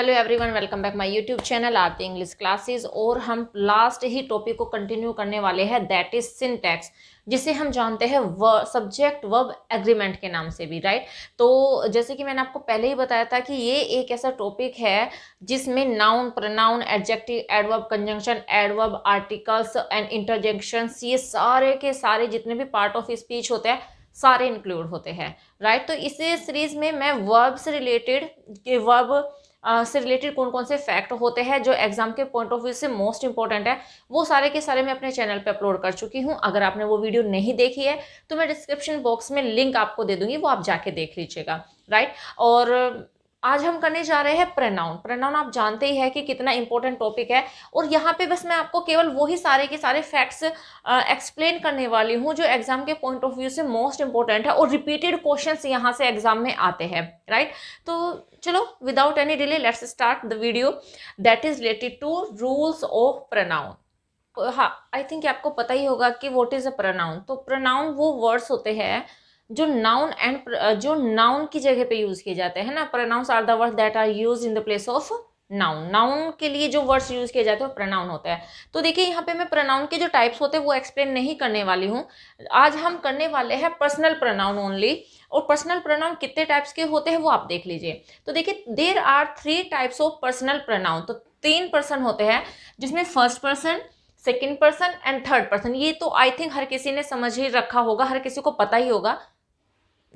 Hello everyone welcome back my YouTube channel the English classes और हम last ही topic को कंटिन्यू करने वाले हैं दैट इज सिंटैक्स जिसे हम जानते हैं व सब्जेक्ट वर्ब एग्रीमेंट के नाम से भी राइट तो जैसे कि मैंने आपको पहले ही बताया था कि ये एक ऐसा टॉपिक है जिसमें noun pronoun adjective adverb conjunction adverb articles and interjections ये सारे के सारे जितने भी पार्ट ऑफ स्पीच होते हैं सारे इंक्लूड होते हैं राइट तो इस सीरीज में मैं वर्ब से रिलेटेड वर्ब से रिलेटेड कौन कौन से फैक्ट होते हैं जो एग्जाम के पॉइंट ऑफ व्यू से मोस्ट इंपॉर्टेंट है वो सारे के सारे मैं अपने चैनल पे अपलोड कर चुकी हूँ अगर आपने वो वीडियो नहीं देखी है तो मैं डिस्क्रिप्शन बॉक्स में लिंक आपको दे दूंगी वो आप जाके देख लीजिएगा राइट और आज हम करने जा रहे हैं प्रनाउन प्रनाउन आप जानते ही है कि कितना इंपॉर्टेंट टॉपिक है और यहाँ पे बस मैं आपको केवल वही सारे के सारे फैक्ट्स एक्सप्लेन करने वाली हूँ जो एग्जाम के पॉइंट ऑफ व्यू से मोस्ट इंपॉर्टेंट है और रिपीटेड क्वेश्चन यहाँ से एग्जाम में आते हैं राइट तो चलो without any delay let's start the video that is related to rules of pronoun हाँ आई थिंक आपको पता ही होगा कि वॉट इज़ अ प्रनाउन तो प्रनाउन वो वर्ड्स होते हैं जो नाउन एंड जो नाउन की जगह पे यूज किए जाते हैं ना pronouns are the word that are use in the place of noun noun के लिए जो वर्ड्स यूज किए जाते हैं प्रनाउन होता है तो देखिए यहाँ पे मैं प्रनाउन के जो टाइप्स होते हैं वो एक्सप्लेन नहीं करने वाली हूँ आज हम करने वाले हैं पर्सनल प्रनाउन ओनली और पर्सनल प्रनाउन कितने टाइप्स के होते हैं वो आप देख लीजिए तो देखिए there are three types of personal pronoun तो तीन पर्सन होते हैं जिसमें first person second person and third person ये तो आई थिंक हर किसी ने समझ ही रखा होगा हर किसी को पता ही होगा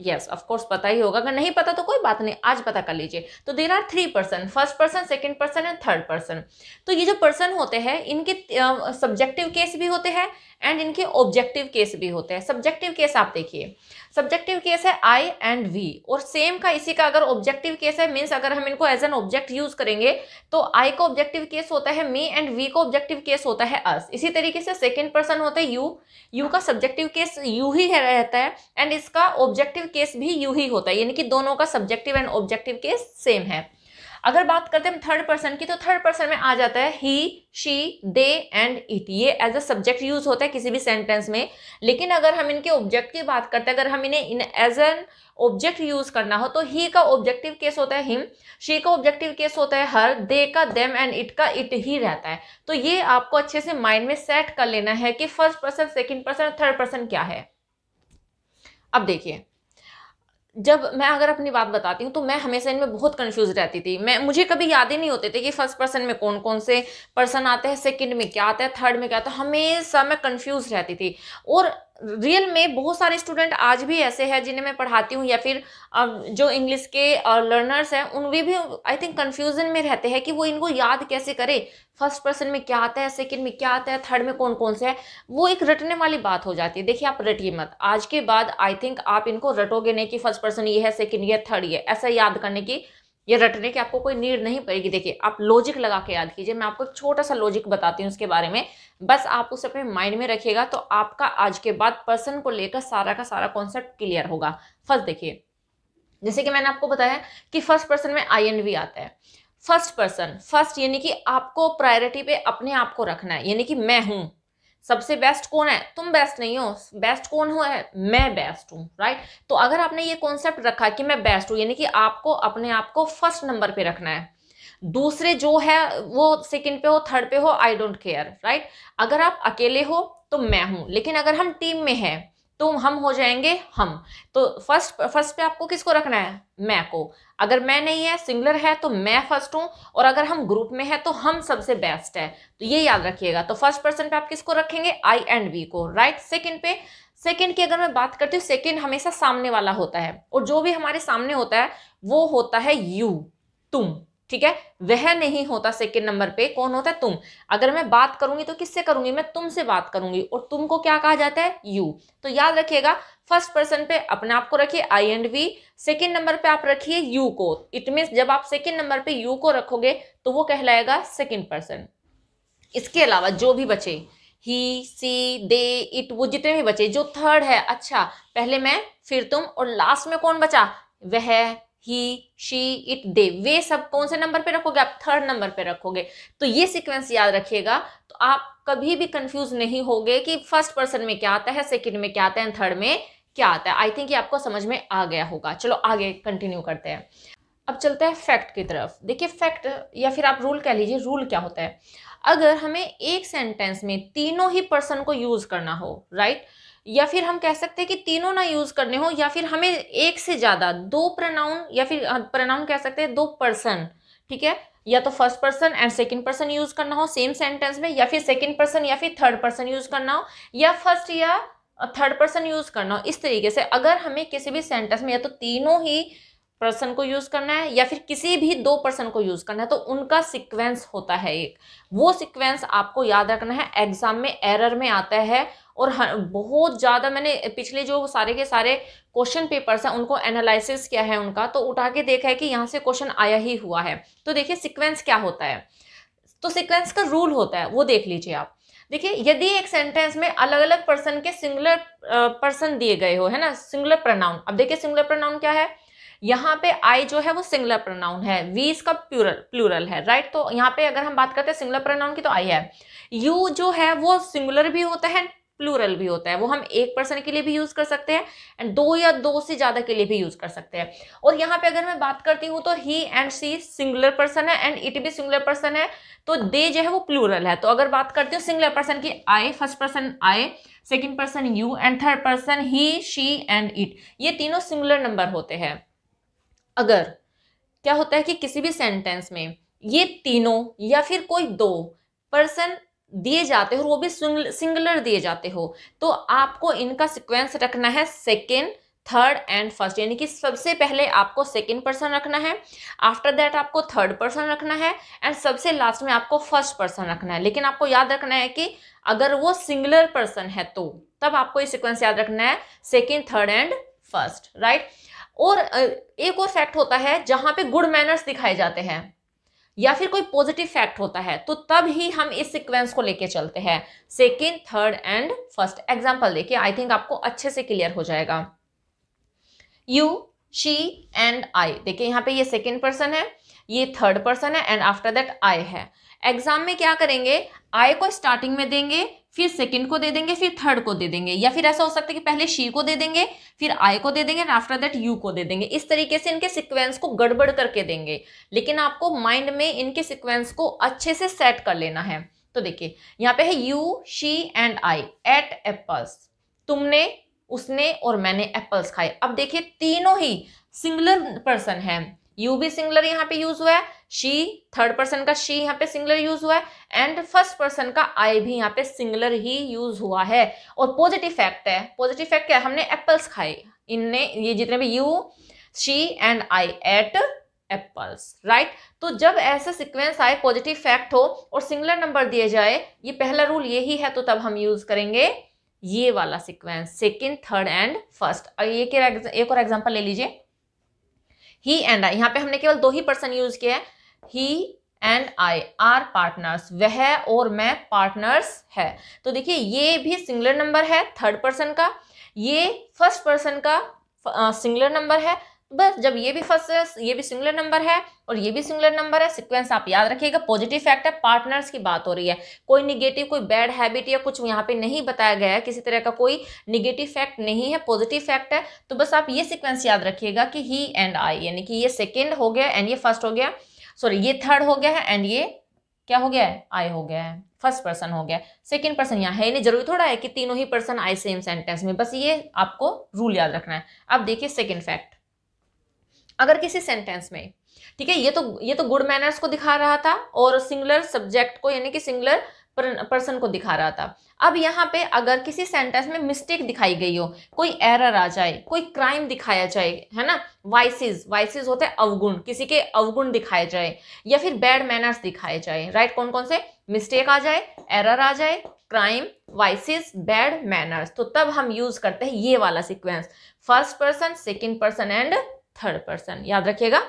यस ऑफ ऑफकोर्स पता ही होगा अगर नहीं पता तो कोई बात नहीं आज पता कर लीजिए तो there are three person first person second person and third person तो ये जो पर्सन होते हैं इनके सब्जेक्टिव केस भी होते हैं एंड इनके ऑब्जेक्टिव केस भी होते हैं सब्जेक्टिव केस आप देखिए सब्जेक्टिव केस है आई एंड वी और सेम का इसी का अगर ऑब्जेक्टिव केस है मीन्स अगर हम इनको एज एन ऑब्जेक्ट यूज करेंगे तो आई का ऑब्जेक्टिव केस होता है मी एंड वी का ऑब्जेक्टिव केस होता है अस इसी तरीके से सेकेंड पर्सन होता है यू यू का सब्जेक्टिव केस यू ही है रहता है एंड इसका ऑब्जेक्टिव केस भी यू ही होता है यानी कि दोनों का subjective and objective case same है अगर बात करते हैं थर्ड पर्सन की तो थर्ड पर्सन में आ जाता है he she they and it ये एज अ सब्जेक्ट यूज होता है किसी भी सेंटेंस में लेकिन अगर हम इनके ऑब्जेक्ट की बात करते हैं अगर हम इन्हें in as an object use करना हो तो ही का ऑब्जेक्टिव केस होता है हिम शी का ऑब्जेक्टिव केस होता है हर दे का देम एंड इट का इट ही रहता है तो ये आपको अच्छे से माइंड में सेट कर लेना है कि first person second person third person क्या है अब देखिए जब मैं अगर अपनी बात बताती हूँ तो मैं हमेशा इनमें बहुत कंफ्यूज रहती थी मैं मुझे कभी याद ही नहीं होते थे कि फर्स्ट पर्सन में कौन कौन से पर्सन आते हैं सेकंड में क्या आता है थर्ड में क्या आता है हमेशा मैं कंफ्यूज रहती थी और रियल में बहुत सारे स्टूडेंट आज भी ऐसे हैं जिन्हें मैं पढ़ाती हूँ या फिर जो इंग्लिश के लर्नर्स हैं उन भी भी आई थिंक कन्फ्यूज़न में रहते हैं कि वो इनको याद कैसे करें फर्स्ट पर्सन में क्या आता है सेकंड में क्या आता है थर्ड में कौन कौन से है वो एक रटने वाली बात हो जाती है देखिए आप रटिए मत आज के बाद आई थिंक आप इनको रटोगे नहीं कि फर्स्ट पर्सन ये है सेकेंड ये थर्ड ये ऐसा याद करने की ये रटने की आपको कोई नीड नहीं पड़ेगी देखिए आप लॉजिक लगा के याद कीजिए मैं आपको एक छोटा सा लॉजिक बताती हूँ उसके बारे में बस आप उसे अपने माइंड में रखिएगा तो आपका आज के बाद पर्सन को लेकर सारा का सारा कॉन्सेप्ट क्लियर होगा फर्स्ट देखिए जैसे कि मैंने आपको बताया कि फर्स्ट पर्सन में आई एन वी आता है फर्स्ट पर्सन फर्स्ट यानी कि आपको प्रायोरिटी पे अपने आप को रखना है यानी कि मैं हूँ सबसे बेस्ट कौन है तुम बेस्ट नहीं हो बेस्ट कौन हो है मैं बेस्ट हूँ राइट तो अगर आपने ये कॉन्सेप्ट रखा कि मैं बेस्ट हूँ यानी कि आपको अपने आप को फर्स्ट नंबर पे रखना है दूसरे जो है वो सेकंड पे हो थर्ड पे हो आई डोंट केयर राइट अगर आप अकेले हो तो मैं हूँ लेकिन अगर हम टीम में हैं तो हम हो जाएंगे हम तो फर्स्ट फर्स्ट पे आपको किसको रखना है मैं को अगर मैं नहीं है सिंगलर है तो मैं फर्स्ट हूं और अगर हम ग्रुप में है तो हम सबसे बेस्ट है तो ये याद रखिएगा तो फर्स्ट पर्सन पे आप किसको रखेंगे आई एंड वी को राइट सेकंड पे सेकंड की अगर मैं बात करती हूँ सेकंड हमेशा सामने वाला होता है और जो भी हमारे सामने होता है वो होता है यू तुम ठीक है वह नहीं होता सेकेंड नंबर पे कौन होता है तुम अगर मैं बात करूंगी तो किससे करूंगी मैं तुमसे बात करूंगी और तुमको क्या कहा जाता है यू तो याद रखिएगा फर्स्ट पर्सन पे अपने आप को रखिए I and we second number पे आप रखिए यू को इट मीन जब आप सेकेंड नंबर पे यू को रखोगे तो वो कहलाएगा सेकेंड पर्सन इसके अलावा जो भी बचे ही सी दे इट वो जितने भी बचे जो थर्ड है अच्छा पहले मैं फिर तुम और लास्ट में कौन बचा वह ही शी इट दे वे सब कौन से नंबर पे रखोगे आप थर्ड नंबर पे रखोगे तो ये सीक्वेंस याद रखिएगा तो आप कभी भी कंफ्यूज नहीं होगे कि फर्स्ट पर्सन में क्या आता है सेकंड में क्या आता है थर्ड में क्या आता है आई थिंक ये आपको समझ में आ गया होगा चलो आगे कंटिन्यू करते हैं अब चलते हैं फैक्ट की तरफ देखिए फैक्ट या फिर आप रूल कह लीजिए रूल क्या होता है अगर हमें एक सेंटेंस में तीनों ही पर्सन को यूज करना हो राइट right? या फिर हम कह सकते हैं कि तीनों ना यूज करने हो या फिर हमें एक से ज्यादा दो प्रनाउन या फिर प्रनाउन हाँ, कह सकते हैं दो पर्सन ठीक है या तो first person and second person use करना हो सेम सेंटेंस में या फिर सेकंड पर्सन या फिर थर्ड पर्सन यूज करना हो या फर्स्ट या थर्ड पर्सन यूज करना हो इस तरीके से अगर हमें किसी भी सेंटेंस में या तो तीनों ही पर्सन को यूज करना है या फिर किसी भी दो पर्सन को यूज करना है तो उनका सीक्वेंस होता है एक वो सीक्वेंस आपको याद रखना है एग्जाम में एरर में आता है और बहुत ज़्यादा मैंने पिछले जो सारे के सारे क्वेश्चन पेपर्स हैं उनको एनालिसिस किया है उनका तो उठा के देखा है कि यहाँ से क्वेश्चन आया ही हुआ है तो देखिए सिक्वेंस क्या होता है तो सिक्वेंस का रूल होता है वो देख लीजिए आप देखिए यदि एक सेंटेंस में अलग अलग पर्सन के सिंगुलर पर्सन दिए गए हो है ना सिंगुलर प्रनाउन अब देखिए सिंगुलर प्रनाउन क्या है यहाँ पे आई जो है वो सिंगलर प्रोनाउन है वी इसका प्यूरल प्लूरल है राइट तो यहाँ पे अगर हम बात करते हैं सिंगलर प्रोनाउन की तो आई है यू जो है वो सिंगुलर भी होता है प्लूरल भी होता है वो हम एक पर्सन के लिए भी यूज कर सकते हैं एंड दो या दो से ज्यादा के लिए भी यूज कर सकते हैं और यहाँ पे अगर मैं बात करती हूँ तो he and she singular person है एंड इट भी सिंगुलर पर्सन है तो दे जो है वो प्लूरल है तो अगर बात करती हूँ सिंगुलर पर्सन की I first person I second person you and third person he she and it ये तीनों सिंगुलर नंबर होते हैं अगर क्या होता है कि किसी भी सेंटेंस में ये तीनों या फिर कोई दो पर्सन दिए जाते हो वो भी सिंगुलर दिए जाते हो तो आपको इनका सिक्वेंस रखना है सेकेंड थर्ड एंड फर्स्ट यानी कि सबसे पहले आपको सेकेंड पर्सन रखना है आफ्टर दैट आपको थर्ड पर्सन रखना है एंड सबसे लास्ट में आपको फर्स्ट पर्सन रखना है लेकिन आपको याद रखना है कि अगर वो सिंगुलर पर्सन है तो तब आपको ये सिक्वेंस याद रखना है second third and first right और एक और फैक्ट होता है जहां पे गुड मैनर्स दिखाए जाते हैं या फिर कोई पॉजिटिव फैक्ट होता है तो तब ही हम इस सीक्वेंस को लेके चलते हैं second third and first example देखिए आई थिंक आपको अच्छे से क्लियर हो जाएगा यू शी एंड आई देखिए यहाँ पे ये सेकेंड पर्सन है ये थर्ड पर्सन है एंड आफ्टर दैट आई है एग्जाम में क्या करेंगे आई को स्टार्टिंग में देंगे फिर सेकंड को दे देंगे फिर थर्ड को दे देंगे या फिर ऐसा हो सकता है कि पहले शी को दे देंगे फिर आई को दे देंगे एंड आफ्टर दैट यू को दे देंगे इस तरीके से इनके सिक्वेंस को गड़बड़ करके देंगे लेकिन आपको माइंड में इनके सिक्वेंस को अच्छे से सेट कर लेना है तो देखिए यहाँ पे है you she and I ate apples तुमने उसने और मैंने एप्पल्स खाए अब देखिए तीनों ही सिंगुलर पर्सन है यू भी सिंगुलर यहाँ पे यूज हुआ है शी थर्ड पर्सन का शी यहाँ पे सिंगलर यूज हुआ है एंड फर्स्ट पर्सन का आई भी यहाँ पे सिंगलर ही यूज हुआ है और पॉजिटिव फैक्ट है पॉजिटिव फैक्ट क्या है हमने एप्पल्स खाए इनने ये जितने भी you she and I ate apples right तो जब ऐसे सिक्वेंस आए पॉजिटिव फैक्ट हो और सिंगलर नंबर दिए जाए ये पहला रूल यही है तो तब हम यूज करेंगे ये वाला sequence second third and first ये एक और एग्जाम्पल ले लीजिए ही एंड आई यहाँ पे हमने केवल दो ही पर्सन यूज किया है he and I are partners वह और मैं पार्टनर्स है तो देखिए ये भी सिंगुलर नंबर है थर्ड पर्सन का ये फर्स्ट पर्सन का सिंगुलर uh, नंबर है बस जब ये भी फर्स्ट ये भी सिंगुलर नंबर है और ये भी सिंगुलर नंबर है सिक्वेंस आप याद रखिएगा पॉजिटिव फैक्ट है पार्टनर्स की बात हो रही है कोई निगेटिव कोई बैड हैबिट या कुछ यहाँ पे नहीं बताया गया है किसी तरह का कोई निगेटिव फैक्ट नहीं है पॉजिटिव फैक्ट है तो बस आप ये सिक्वेंस याद रखिएगा कि ही एंड आई यानी कि ये सेकेंड हो गया एंड ये फर्स्ट हो गया सॉरी ये थर्ड हो गया है एंड ये क्या हो गया है आई हो गया है फर्स्ट पर्सन हो गया सेकंड पर्सन यहाँ है नहीं जरूरी थोड़ा है कि तीनों ही पर्सन आई सेम सेंटेंस में बस ये आपको रूल याद रखना है अब देखिए सेकंड फैक्ट अगर किसी सेंटेंस में ठीक है ये तो ये तो गुड मैनर्स को दिखा रहा था और सिंगुलर सब्जेक्ट को यानी कि सिंगुलर पर्सन को दिखा रहा था अब यहाँ पे अगर किसी सेंटेंस में मिस्टेक दिखाई गई हो कोई एरर आ जाए कोई क्राइम दिखाया जाए है ना वाइसिस वाइसिस होते हैं अवगुण किसी के अवगुण दिखाए जाए या फिर बैड मैनर्स दिखाए जाए राइट कौन कौन से मिस्टेक आ जाए एरर आ जाए क्राइम वाइसिस बैड मैनर्स तो तब हम यूज करते हैं ये वाला sequence first person second person and third person याद रखिएगा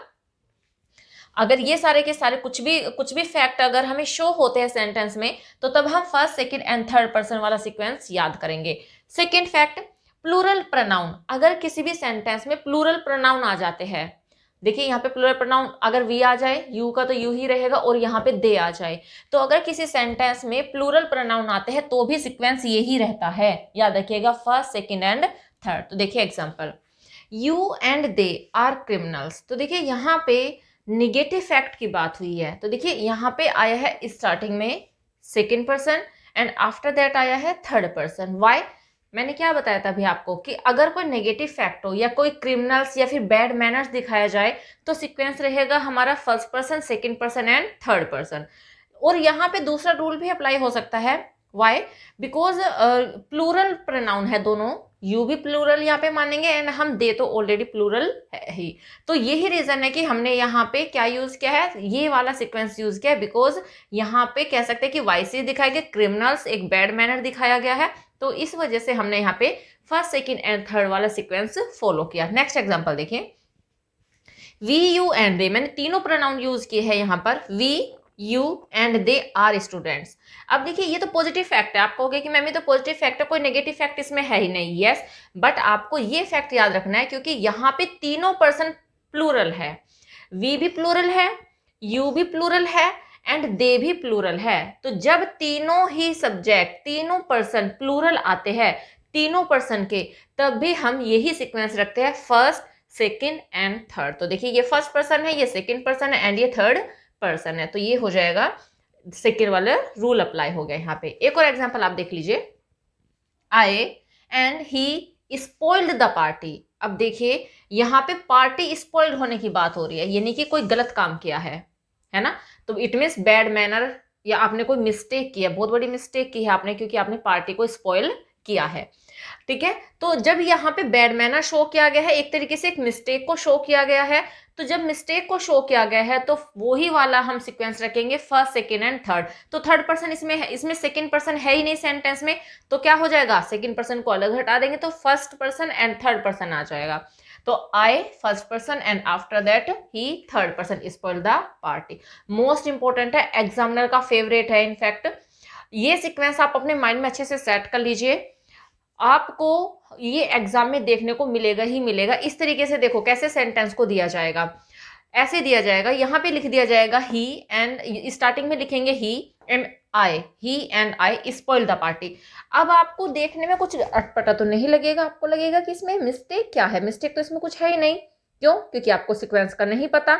अगर ये सारे के सारे कुछ भी कुछ भी फैक्ट अगर हमें शो होते हैं सेंटेंस में तो तब हम first second and third person वाला सीक्वेंस याद करेंगे सेकंड फैक्ट प्लूरल प्रनाउन अगर किसी भी सेंटेंस में प्लूरल प्रनाउन आ जाते हैं देखिए यहाँ पे प्लूरल प्रनाउन अगर वी आ जाए यू का तो यू ही रहेगा और यहाँ पे दे आ जाए तो अगर किसी सेंटेंस में प्लूरल प्रनाउन आते हैं तो भी सिक्वेंस यही रहता है याद रखिएगा फर्स्ट सेकेंड एंड थर्ड तो देखिए example you and they are criminals तो देखिए यहाँ पे निगेटिव फैक्ट की बात हुई है तो देखिए यहाँ पे आया है स्टार्टिंग में second person and after that आया है थर्ड पर्सन वाई मैंने क्या बताया था अभी आपको कि अगर कोई नेगेटिव फैक्ट हो या कोई क्रिमिनल्स या फिर बैड मैनर्स दिखाया जाए तो सीक्वेंस रहेगा हमारा first person second person and third person और यहाँ पे दूसरा रूल भी अप्लाई हो सकता है वाई बिकॉज प्लूरल प्रोनाउन है दोनों यू भी प्लूरल यहाँ पे मानेंगे एंड हम दे तो ऑलरेडी प्लूरल है ही तो यही रीज़न है कि हमने यहाँ पे क्या यूज़ किया है ये वाला सिक्वेंस यूज़ किया है बिकॉज यहाँ पे कह सकते हैं कि वाइसी दिखाया गया क्रिमिनल्स एक बैड मैनर दिखाया गया है तो इस वजह से हमने यहाँ पे फर्स्ट सेकेंड एंड थर्ड वाला सिक्वेंस फॉलो किया नेक्स्ट एग्जाम्पल देखिए वी यू एंड दे मैंने तीनों प्रोनाउन यूज़ किए हैं यहाँ पर we you and they are students अब देखिए ये तो पॉजिटिव फैक्ट है आप कहोगे कि मैम ये तो पॉजिटिव फैक्ट है कोई नेगेटिव फैक्ट इसमें है ही नहीं यस yes, बट आपको ये फैक्ट याद रखना है क्योंकि यहाँ पे तीनों पर्सन प्लूरल है वी भी प्लूरल है यू भी प्लूरल है एंड दे भी प्लूरल है तो जब तीनों ही सब्जेक्ट तीनों पर्सन प्लूरल आते हैं तीनों पर्सन के तब भी हम यही सिक्वेंस रखते हैं फर्स्ट सेकेंड एंड थर्ड तो देखिए ये फर्स्ट पर्सन है ये सेकेंड पर्सन है एंड ये थर्ड पर्सन है तो ये हो जाएगा सेकेंड वाला रूल अप्लाई हो गया यहाँ पे एक और एग्जाम्पल आप देख लीजिए I and he spoiled the party अब देखिए यहाँ पे पार्टी स्पॉइल्ड होने की बात हो रही है यानी कि कोई गलत काम किया है है ना तो इट मीन्स बैड मैनर या आपने कोई मिस्टेक किया बहुत बड़ी मिस्टेक की है आपने क्योंकि आपने पार्टी को स्पॉइल किया है ठीक है तो जब यहाँ पे बैडमैना शो किया गया है एक तरीके से एक मिस्टेक को शो किया गया है तो जब मिस्टेक को शो किया गया है तो वो ही वाला हम सीक्वेंस रखेंगे फर्स्ट सेकेंड एंड थर्ड तो थर्ड पर्सन इसमें है इसमें सेकेंड पर्सन है ही नहीं सेंटेंस में तो क्या हो जाएगा सेकेंड पर्सन को अलग हटा देंगे तो first person and third person आ जाएगा तो I first person and after that he third person पर द पार्टी मोस्ट इंपॉर्टेंट है एग्जामिनर का फेवरेट है इनफैक्ट ये सिक्वेंस आप अपने माइंड में अच्छे से सेट कर लीजिए आपको ये एग्जाम में देखने को मिलेगा ही मिलेगा इस तरीके से देखो कैसे सेंटेंस को दिया जाएगा ऐसे दिया जाएगा यहाँ पे लिख दिया जाएगा ही एंड स्टार्टिंग में लिखेंगे he and I he and I spoil the party अब आपको देखने में कुछ अटपटा तो नहीं लगेगा आपको लगेगा कि इसमें मिस्टेक क्या है मिस्टेक तो इसमें कुछ है ही नहीं क्यों क्योंकि आपको सिक्वेंस का नहीं पता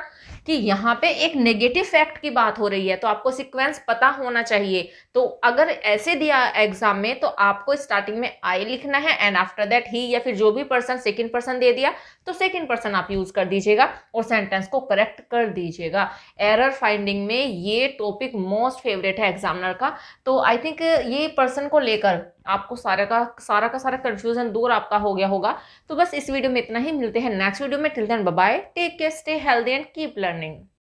कि यहाँ पे एक नेगेटिव फैक्ट की बात हो रही है तो आपको सिक्वेंस पता होना चाहिए तो अगर ऐसे दिया एग्जाम में तो आपको स्टार्टिंग में आई लिखना है एंड आफ्टर दैट ही या फिर जो भी पर्सन सेकेंड पर्सन दे दिया तो सेकेंड पर्सन आप यूज कर दीजिएगा और सेंटेंस को करेक्ट कर दीजिएगा एरर फाइंडिंग में ये टॉपिक मोस्ट फेवरेट है एग्जामिनर का तो आई थिंक ये पर्सन को लेकर आपको सारा का सारा का सारा कंफ्यूजन दूर आपका हो गया होगा तो बस इस वीडियो में इतना ही मिलते हैं नेक्स्ट वीडियो में till then bye take care stay healthy and keep learning